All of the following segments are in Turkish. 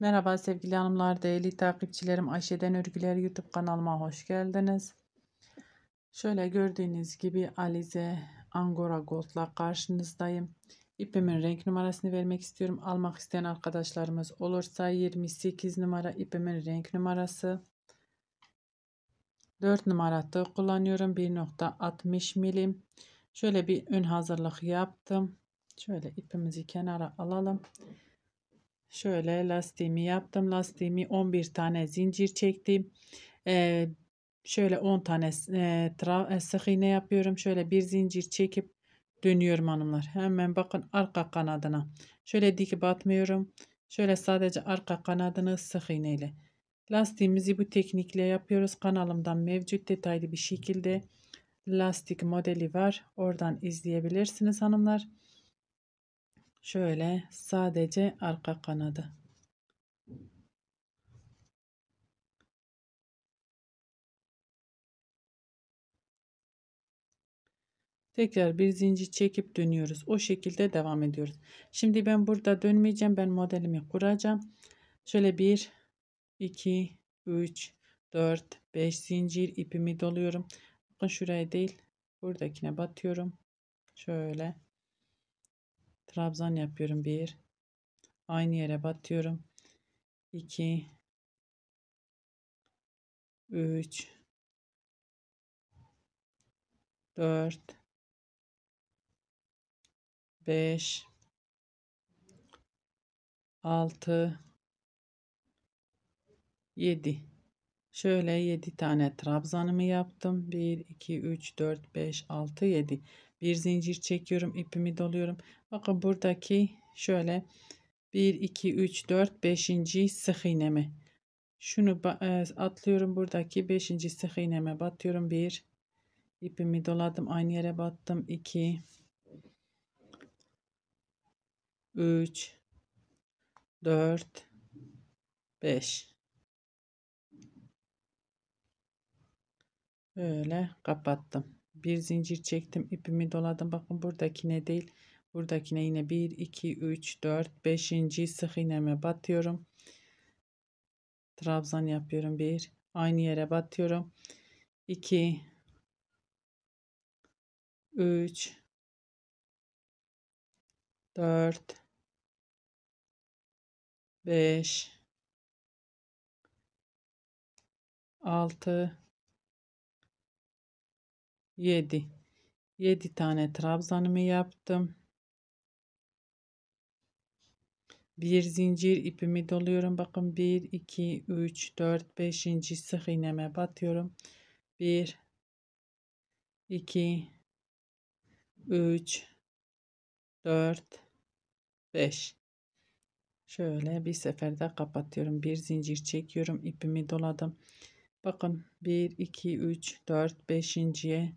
Merhaba sevgili hanımlar, değerli takipçilerim. Ayşe'den Örgüler YouTube kanalıma hoş geldiniz. Şöyle gördüğünüz gibi Alize Angora Gold'la karşınızdayım. İpimin renk numarasını vermek istiyorum. Almak isteyen arkadaşlarımız olursa 28 numara ipimin renk numarası. 4 numara kullanıyorum. 1.60 milim. Şöyle bir ön hazırlık yaptım. Şöyle ipimizi kenara alalım. Şöyle lastiğimi yaptım. Lastiğimi 11 tane zincir çektim. Ee, şöyle 10 tane e, tra, e, sık iğne yapıyorum. Şöyle bir zincir çekip dönüyorum hanımlar. Hemen bakın arka kanadına. Şöyle dik batmıyorum. Şöyle sadece arka kanadını sık iğne Lastiğimizi bu teknikle yapıyoruz. Kanalımdan mevcut detaylı bir şekilde lastik modeli var. Oradan izleyebilirsiniz hanımlar. Şöyle sadece arka kanadı. Tekrar bir zincir çekip dönüyoruz. O şekilde devam ediyoruz. Şimdi ben burada dönmeyeceğim. Ben modelimi kuracağım. Şöyle 1, 2, 3, 4, 5 zincir ipimi doluyorum. Bakın şuraya değil. Buradakine batıyorum. Şöyle. Trabzan yapıyorum. bir, Aynı yere batıyorum. 2. 3. 4. 5. 6. 7. Şöyle 7 tane trabzanımı yaptım. 1, 2, 3, 4, 5, 6, 7. Bir zincir çekiyorum. ipimi doluyorum. Bakın buradaki şöyle 1, 2, 3, 4, 5. sık iğnemi. Şunu e, atlıyorum buradaki 5. sık iğneme batıyorum 1. ipimi doladım aynı yere battım 2. 3 4 5 Böyle kapattım. Bir zincir çektim, ipimi doladım. Bakın buradaki ne değil, Buradakine yine 1, 2, 3, 4, 5. sık iğneme batıyorum. Trabzan yapıyorum. 1. Aynı yere batıyorum. 2, 3, 4, 5, 6, 7. 7 tane trabzanımı yaptım. bir zincir ipimi doluyorum. Bakın 1, 2, 3, 4, 5. sık iğneme batıyorum. 1, 2, 3, 4, 5. Şöyle bir seferde kapatıyorum. Bir zincir çekiyorum. ipimi doladım. Bakın 1, 2, 3, 4, 5.ye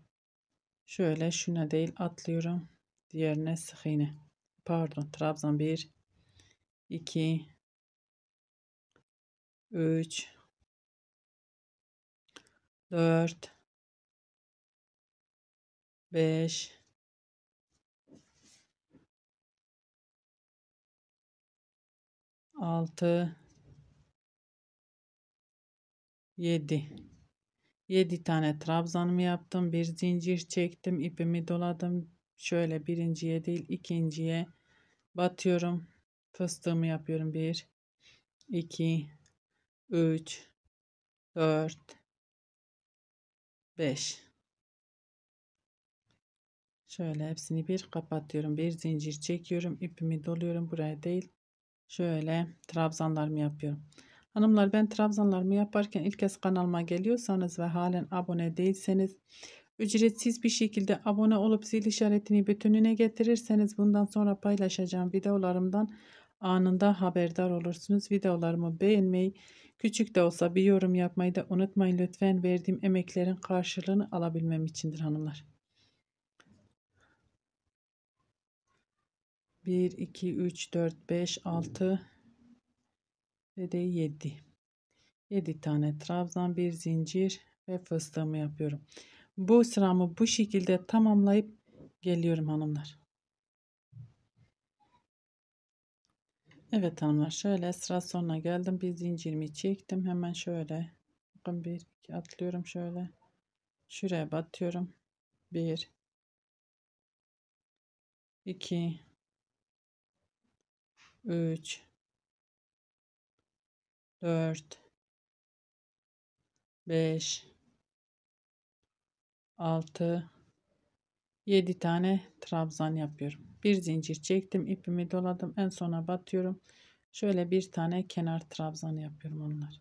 şöyle şuna değil atlıyorum. Diğerine sık iğne. Pardon trabzan 1, 2 3 4 5 6 7 7 tane trabzanımı yaptım. Bir zincir çektim. ipimi doladım. Şöyle birinciye değil ikinciye batıyorum fıstığımı yapıyorum. 1, 2, 3, 4, 5. Şöyle hepsini bir kapatıyorum. Bir zincir çekiyorum. ipimi doluyorum. Buraya değil. Şöyle trabzanlarımı yapıyorum. Hanımlar ben trabzanlarımı yaparken ilk kez kanalıma geliyorsanız ve halen abone değilseniz ücretsiz bir şekilde abone olup zil işaretini bütününe getirirseniz bundan sonra paylaşacağım videolarımdan anında haberdar olursunuz. Videolarımı beğenmeyi, küçük de olsa bir yorum yapmayı da unutmayın lütfen. Verdiğim emeklerin karşılığını alabilmem içindir hanımlar. 1, 2, 3, 4, 5, 6 ve de 7. 7 tane trabzan, bir zincir ve fıstığımı yapıyorum. Bu sıramı bu şekilde tamamlayıp geliyorum hanımlar. Evet hanımlar şöyle sıra sonuna geldim. Bir zincirimi çektim. Hemen şöyle. Bakın bir iki atlıyorum şöyle. Şuraya batıyorum. Bir. iki, Üç. Dört. Beş. Altı. 7 tane trabzan yapıyorum. Bir zincir çektim. ipimi doladım. En sona batıyorum. Şöyle bir tane kenar trabzan yapıyorum onlar.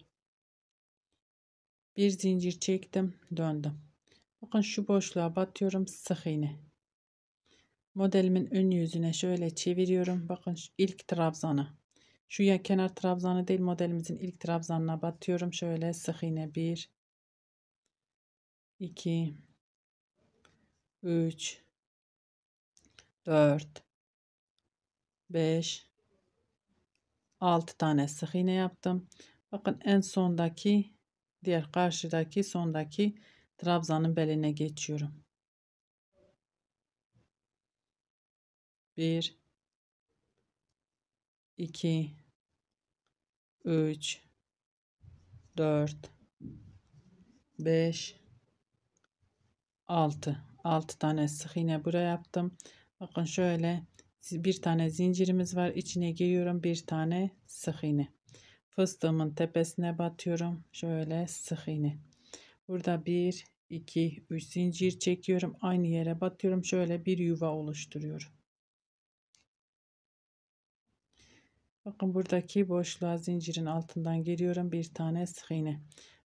Bir zincir çektim. Döndüm. Bakın şu boşluğa batıyorum. Sık iğne. Modelimin ön yüzüne şöyle çeviriyorum. Bakın şu ilk trabzanı. Şu ya kenar trabzanı değil modelimizin ilk trabzanına batıyorum. Şöyle sık iğne 1 2 3 4 5 6 tane sık iğne yaptım. Bakın en sondaki diğer karşıdaki sondaki trabzanın beline geçiyorum. 1 2 3 4 5 6 6 tane sık iğne buraya yaptım bakın şöyle bir tane zincirimiz var içine giriyorum bir tane sık iğne fıstığımın tepesine batıyorum şöyle sık iğne burada bir 2 3 zincir çekiyorum aynı yere batıyorum şöyle bir yuva oluşturuyorum bakın buradaki boşluğa zincirin altından giriyorum bir tane sık iğne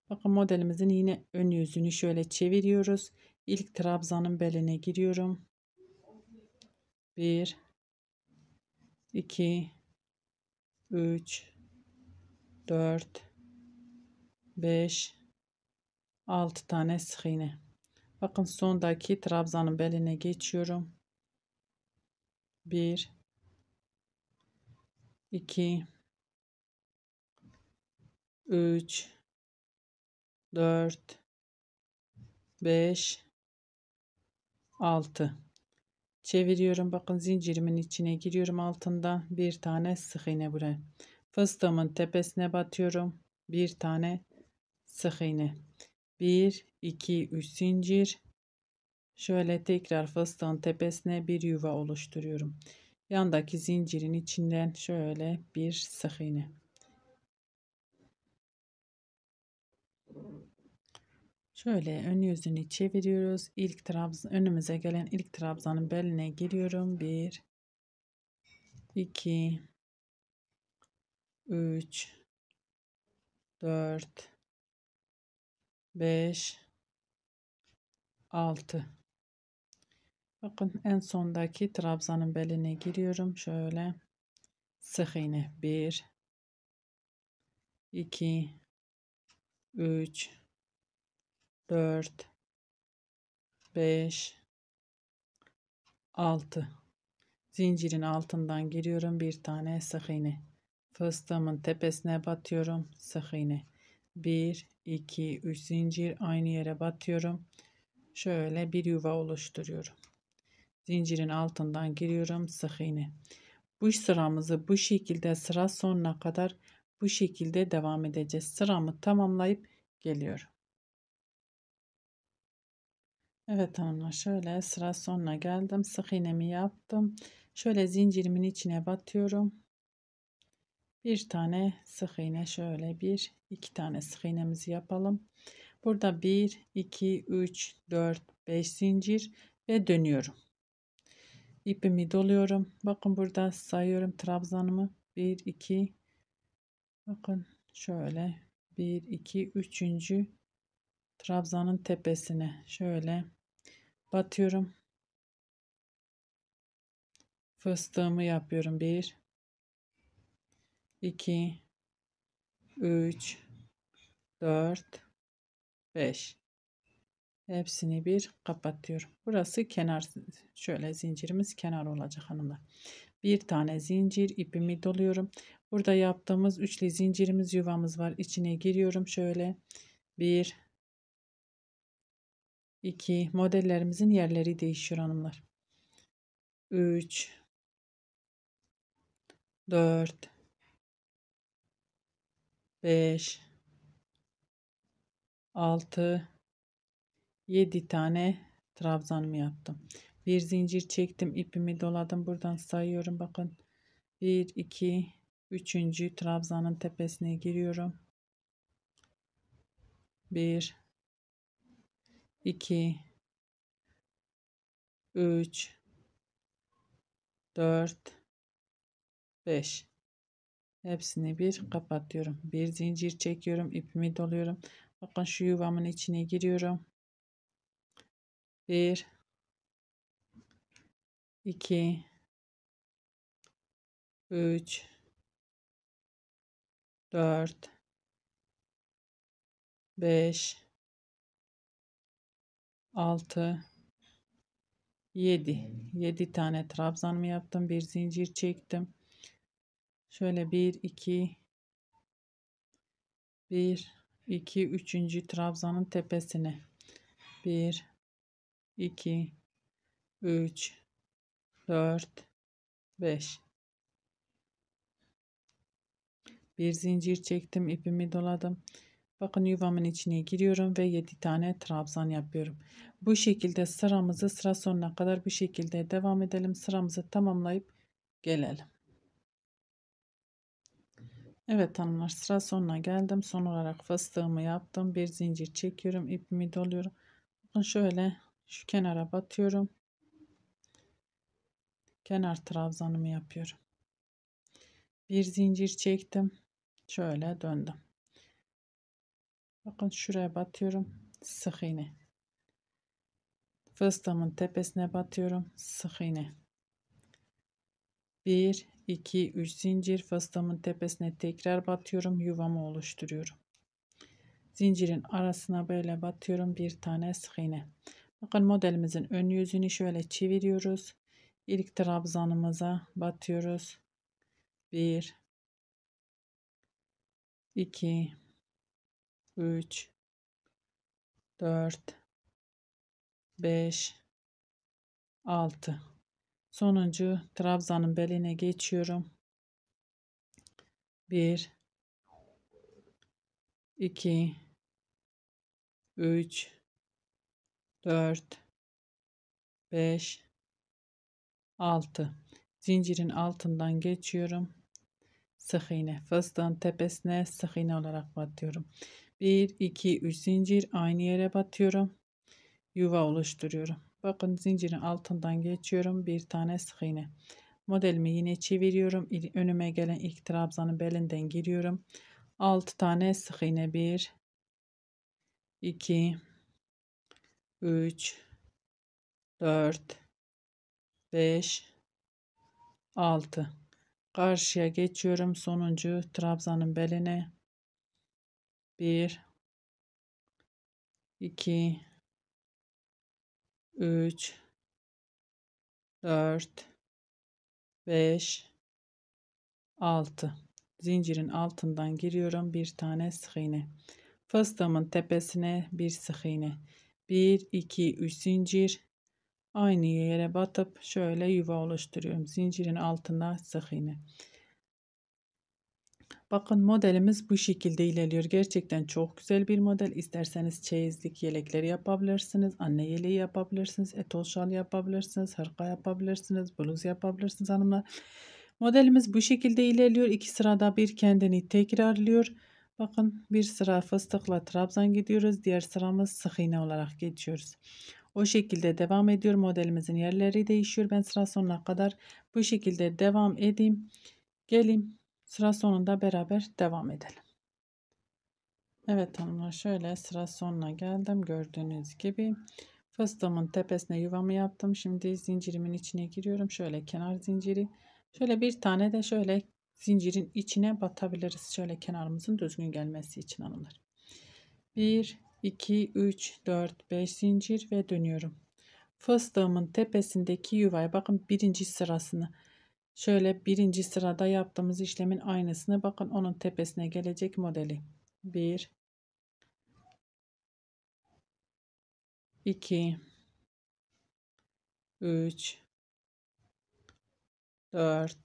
bakın modelimizin yine ön yüzünü şöyle çeviriyoruz İlk trabzanın beline giriyorum. 1 2 3 4 5 6 tane sık iğne. Bakın sondaki trabzanın beline geçiyorum. 1 2 3 4 5 6 çeviriyorum bakın zincirimin içine giriyorum Altında bir tane sık iğne buraya fıstığımın tepesine batıyorum bir tane sık iğne 1 2 3 zincir şöyle tekrar fıstığın tepesine bir yuva oluşturuyorum yandaki zincirin içinden şöyle bir sık iğne Şöyle ön yüzünü çeviriyoruz. İlk trabzan önümüze gelen ilk trabzanın beline giriyorum. 1 2 3 4 5 6 Bakın en sondaki trabzanın beline giriyorum. Şöyle sık iğne 1 2 3 4 5 6 zincirin altından giriyorum bir tane sık iğne fıstığımın tepesine batıyorum sık iğne 1 2 3 zincir aynı yere batıyorum şöyle bir yuva oluşturuyorum zincirin altından giriyorum sık iğne bu sıramızı bu şekilde sıra sonuna kadar bu şekilde devam edeceğiz sıramı tamamlayıp geliyorum Evet hanımlar şöyle sıra sonuna geldim. Sık iğnemi yaptım. Şöyle zincirimin içine batıyorum. Bir tane sık iğne şöyle bir iki tane sık iğnemizi yapalım. Burada bir iki üç dört beş zincir ve dönüyorum. İpimi doluyorum. Bakın burada sayıyorum trabzanımı. bir iki Bakın şöyle bir iki üçüncü trabzanın tepesine şöyle batıyorum. Fıstığımı yapıyorum. 1 2 3 4 5 Hepsini bir kapatıyorum. Burası kenar şöyle zincirimiz kenar olacak hanımlar. Bir tane zincir ipimi doluyorum. Burada yaptığımız üçlü zincirimiz yuvamız var. İçine giriyorum şöyle. 1 2. Modellerimizin yerleri değişiyor hanımlar. 3 4 5 6 7 tane trabzanımı yaptım. Bir zincir çektim. ipimi doladım. Buradan sayıyorum. Bakın 1 2 3. trabzanın tepesine giriyorum. 1 2 3 4 5 hepsini bir kapatıyorum bir zincir çekiyorum ipimi doluyorum bakın şu yuvamın içine giriyorum 1 2 3 4 5 6 7 7 tane trabzanımı yaptım bir zincir çektim şöyle 1 2 1 2 3. trabzanın tepesine 1 2 3 4 5 bir zincir çektim ipimi doladım Bakın yuvamın içine giriyorum ve 7 tane trabzan yapıyorum. Bu şekilde sıramızı sıra sonuna kadar bu şekilde devam edelim. Sıramızı tamamlayıp gelelim. Evet hanımlar sıra sonuna geldim. Son olarak fıstığımı yaptım. Bir zincir çekiyorum. ipimi doluyorum. Bakın şöyle şu kenara batıyorum. Kenar trabzanımı yapıyorum. Bir zincir çektim. Şöyle döndüm. Bakın şuraya batıyorum. Sık iğne. Fıstığımın tepesine batıyorum. Sık iğne. 1, 2, 3 zincir fıstığımın tepesine tekrar batıyorum. Yuvamı oluşturuyorum. Zincirin arasına böyle batıyorum. Bir tane sık iğne. Bakın modelimizin ön yüzünü şöyle çeviriyoruz. İlk trabzanımıza batıyoruz. 1 2 3 4 5 6 sonuncu trabzanın beline geçiyorum 1 2 3 4 5 6 zincirin altından geçiyorum sık iğne fıstığın tepesine sık iğne olarak batıyorum 1 2 3 zincir aynı yere batıyorum yuva oluşturuyorum bakın zincirin altından geçiyorum bir tane sık iğne modelimi yine çeviriyorum önüme gelen ilk trabzanın belinden giriyorum 6 tane sık iğne 1 2 3 4 5 6 karşıya geçiyorum sonuncu trabzanın beline 1 2 3 4 5 6 zincirin altından giriyorum bir tane sık iğne fıstığımın tepesine bir sık iğne 1 2 3 zincir aynı yere batıp şöyle yuva oluşturuyorum zincirin altına sık iğne Bakın modelimiz bu şekilde ilerliyor. Gerçekten çok güzel bir model. İsterseniz çeyizlik yelekleri yapabilirsiniz. Anne yeleği yapabilirsiniz. Etol şal yapabilirsiniz. Hırka yapabilirsiniz. Bluz yapabilirsiniz hanımlar. Modelimiz bu şekilde ilerliyor. İki sırada bir kendini tekrarlıyor. Bakın bir sıra fıstıkla trabzan gidiyoruz. Diğer sıramız sık iğne olarak geçiyoruz. O şekilde devam ediyor. Modelimizin yerleri değişiyor. Ben sıra sonuna kadar bu şekilde devam edeyim. Gelin Sıra sonunda beraber devam edelim. Evet hanımlar şöyle sıra sonuna geldim. Gördüğünüz gibi fıstığımın tepesine yuvamı yaptım. Şimdi zincirimin içine giriyorum. Şöyle kenar zinciri. Şöyle bir tane de şöyle zincirin içine batabiliriz. Şöyle kenarımızın düzgün gelmesi için hanımlar. 1, 2, 3, 4, 5 zincir ve dönüyorum. Fıstığımın tepesindeki yuvaya bakın birinci sırasını Şöyle birinci sırada yaptığımız işlemin aynısını bakın onun tepesine gelecek modeli. 1 2 3 4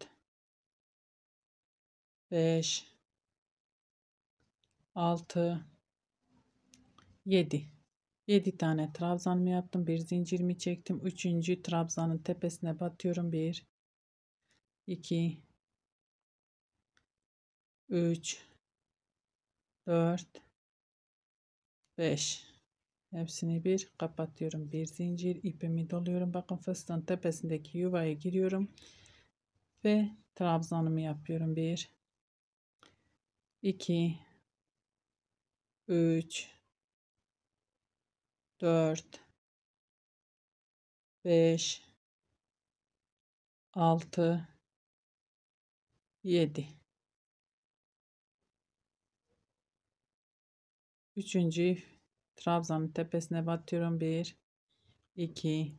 5 6 7 7 tane trabzan mı yaptım bir zincirimi çektim 3. trabzanın tepesine batıyorum 1 2 3 4 5 hepsini bir kapatıyorum bir zincir ipimi doluyorum bakın fıstığın tepesindeki yuvaya giriyorum ve trabzanımı yapıyorum 1 2 3 4 5 6 7 Üçüncü trabzanın tepesine batıyorum. 1 2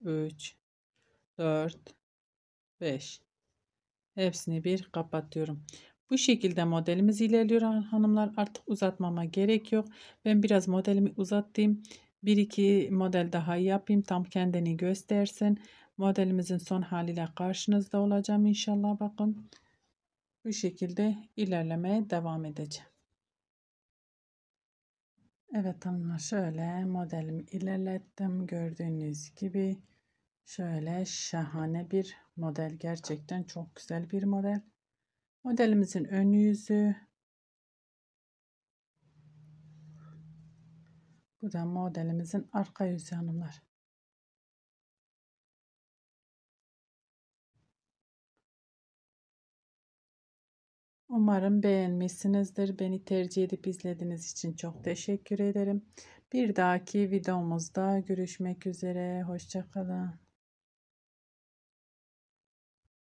3 4 5 Hepsini bir kapatıyorum. Bu şekilde modelimiz ilerliyor hanımlar. Artık uzatmama gerek yok. Ben biraz modelimi uzattım. Bir iki model daha yapayım. Tam kendini göstersin. Modelimizin son haliyle karşınızda olacağım inşallah. Bakın bu şekilde ilerlemeye devam edeceğim. Evet hanımlar şöyle modelimi ilerlettim. Gördüğünüz gibi şöyle şahane bir model. Gerçekten çok güzel bir model. Modelimizin ön yüzü. Bu da modelimizin arka yüzü hanımlar. Umarım beğenmişsinizdir. Beni tercih edip izlediğiniz için çok teşekkür ederim. Bir dahaki videomuzda görüşmek üzere. Hoşçakalın.